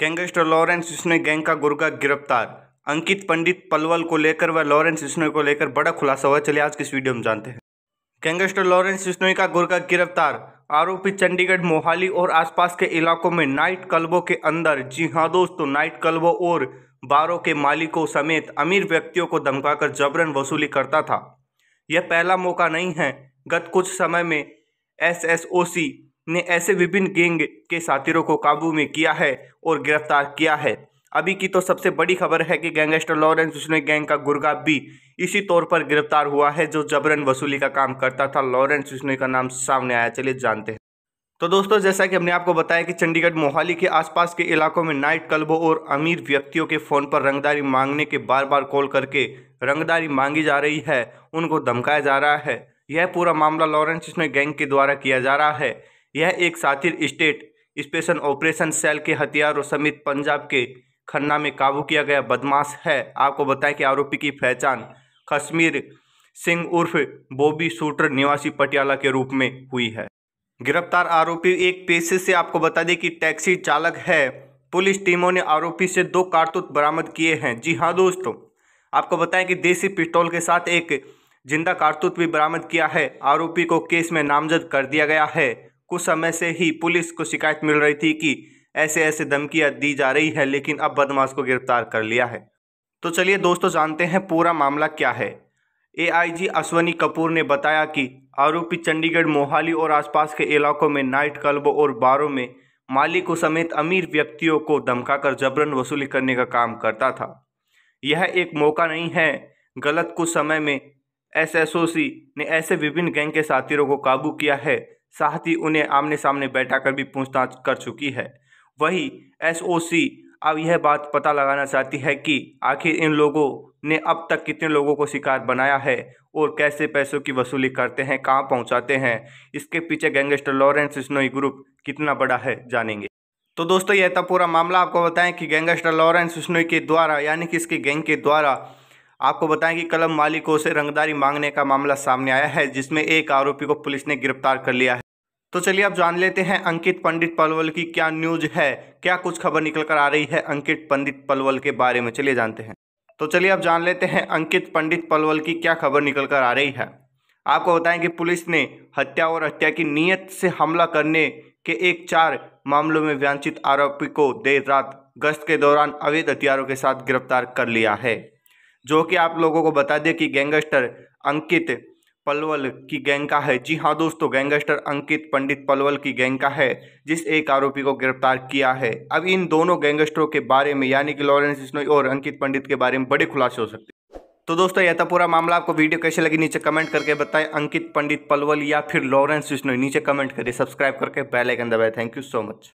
gangster Lawrence इसने gang का गुर्गा गिरफ्तार अंकित पंडित पलवल को लेकर व लॉरेंस स्नोई को लेकर बड़ा खुलासा हुआ चलिए आज की इस वीडियो में जानते हैं गैंगस्टर लॉरेंस स्नोई का गुर्गा गिरफ्तार आरोपी चंडीगढ़ मोहाली और आसपास के इलाकों में नाइट क्लबों के अंदर जी हाँ दोस्तों नाइट क्लबों और बारों के मालिकों समेत अमीर व्यक्तियों को धमकाकर जबरन वसूली करता था यह पहला मौका नहीं है गत कुछ समय में एस एस ओ सी ने ऐसे विभिन्न गैंग के साथियों को काबू में किया है और गिरफ्तार किया है अभी की तो सबसे बड़ी खबर है कि गैंगस्टर लॉरेंस बिश्नोई गैंग का गुर्गा भी इसी तौर पर गिरफ्तार हुआ है जो जबरन वसूली का काम करता था लॉरेंस बिश्नोई का नाम सामने आया चलिए जानते हैं तो दोस्तों जैसा कि हमने आपको बताया कि चंडीगढ़ मोहाली के आसपास के इलाकों में नाइट क्लबों और अमीर व्यक्तियों के फ़ोन पर रंगदारी मांगने के बार बार कॉल करके रंगदारी मांगी जा रही है उनको धमकाया जा रहा है यह पूरा मामला लॉरेंस बिश्नोई गैंग के द्वारा किया जा रहा है यह एक साथिर स्टेट स्पेशल ऑपरेशन सेल के हथियारों समेत पंजाब के खन्ना में काबू किया गया बदमाश है आपको बताएं कि आरोपी की पहचान कश्मीर सिंह उर्फ बॉबी शूटर निवासी पटियाला के रूप में हुई है गिरफ्तार आरोपी एक पेशे से आपको बता दें कि टैक्सी चालक है पुलिस टीमों ने आरोपी से दो कारतूत बरामद किए हैं जी हाँ दोस्तों आपको बताएं कि देसी पिस्टोल के साथ एक जिंदा कारतूत भी बरामद किया है आरोपी को केस में नामजद कर दिया गया है कुछ समय से ही पुलिस को शिकायत मिल रही थी कि ऐसे ऐसे धमकियाँ दी जा रही है लेकिन अब बदमाश को गिरफ्तार कर लिया है तो चलिए दोस्तों जानते हैं पूरा मामला क्या है एआईजी अश्वनी कपूर ने बताया कि आरोपी चंडीगढ़ मोहाली और आसपास के इलाकों में नाइट क्लबों और बारों में मालिकों समेत अमीर व्यक्तियों को धमकाकर जबरन वसूली करने का काम करता था यह एक मौका नहीं है गलत कुछ समय में एसएसओसी ने ऐसे विभिन्न गैंग के साथियों को काबू किया है साथ ही उन्हें आमने सामने बैठाकर भी पूछताछ कर चुकी है वही एसओसी अब यह बात पता लगाना चाहती है कि आखिर इन लोगों ने अब तक कितने लोगों को शिकार बनाया है और कैसे पैसों की वसूली करते हैं कहाँ पहुँचाते हैं इसके पीछे गैंगस्टर लॉरेंस स्नोई ग्रुप कितना बड़ा है जानेंगे तो दोस्तों यह था पूरा मामला आपको बताएं कि गैंगस्टर लॉरेंस स्नोई के द्वारा यानी कि इसके गैंग के द्वारा आपको बताएं कि कलम मालिकों से रंगदारी मांगने का मामला सामने आया है जिसमें एक आरोपी को पुलिस ने गिरफ्तार कर लिया है तो चलिए आप जान लेते हैं अंकित पंडित पलवल की क्या न्यूज है क्या कुछ खबर निकल कर आ रही है अंकित पंडित पलवल के बारे में चलिए जानते हैं तो चलिए आप जान लेते हैं अंकित पंडित पलवल की क्या खबर निकल कर आ रही है आपको बताएं कि पुलिस ने हत्या और हत्या की नीयत से हमला करने के एक चार मामलों में व्यांचित आरोपी को देर रात गश्त के दौरान अवैध हथियारों के साथ गिरफ्तार कर लिया है जो कि आप लोगों को बता दें कि गैंगस्टर अंकित पलवल की गैंग का है जी हाँ दोस्तों गैंगस्टर अंकित पंडित पलवल की गैंग का है जिस एक आरोपी को गिरफ्तार किया है अब इन दोनों गैंगस्टरों के बारे में यानी कि लॉरेंस बिश्नोई और अंकित पंडित के बारे में बड़े खुलासे हो सकते हैं तो दोस्तों यह था पूरा मामला आपको वीडियो कैसे लगी नीचे कमेंट करके बताएं अंकित पंडित पलवल या फिर लॉरेंस बिश्नोई नीचे कमेंट करिए सब्सक्राइब करके बेल आइकन दबाए थैंक यू सो मच